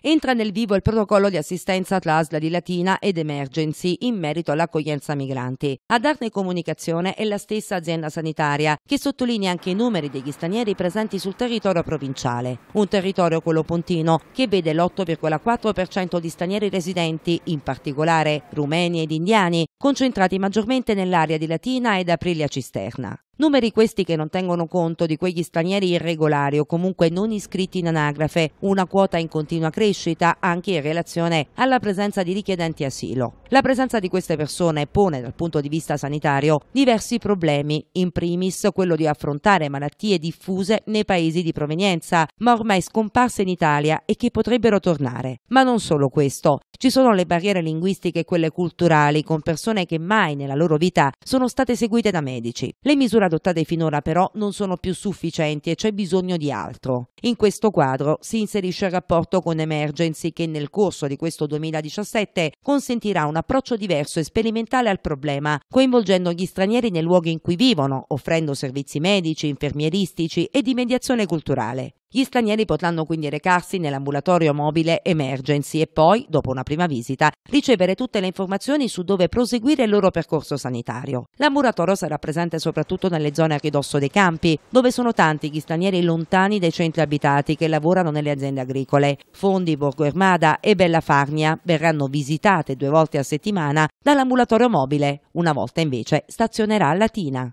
Entra nel vivo il protocollo di assistenza tra ASL di Latina ed Emergency in merito all'accoglienza migranti. A darne comunicazione è la stessa azienda sanitaria, che sottolinea anche i numeri degli stranieri presenti sul territorio provinciale. Un territorio, quello pontino, che vede l'8,4% di stranieri residenti, in particolare rumeni ed indiani, concentrati maggiormente nell'area di Latina ed Aprilia Cisterna. Numeri questi che non tengono conto di quegli stranieri irregolari o comunque non iscritti in anagrafe, una quota in continua crescita anche in relazione alla presenza di richiedenti asilo. La presenza di queste persone pone dal punto di vista sanitario diversi problemi, in primis quello di affrontare malattie diffuse nei paesi di provenienza, ma ormai scomparse in Italia e che potrebbero tornare. Ma non solo questo, ci sono le barriere linguistiche e quelle culturali con persone che mai nella loro vita sono state seguite da medici. Le misure adottate finora però non sono più sufficienti e c'è bisogno di altro. In questo quadro si inserisce il rapporto con Emergency che nel corso di questo 2017 consentirà un approccio diverso e sperimentale al problema, coinvolgendo gli stranieri nei luoghi in cui vivono, offrendo servizi medici, infermieristici e di mediazione culturale. Gli stranieri potranno quindi recarsi nell'ambulatorio mobile Emergency e poi, dopo una prima visita, ricevere tutte le informazioni su dove proseguire il loro percorso sanitario. L'ambulatorio sarà presente soprattutto nelle zone a ridosso dei campi, dove sono tanti gli stranieri lontani dai centri abitati che lavorano nelle aziende agricole. Fondi, Borgo Ermada e Bella Farnia verranno visitate due volte a settimana dall'ambulatorio mobile, una volta invece stazionerà a Latina.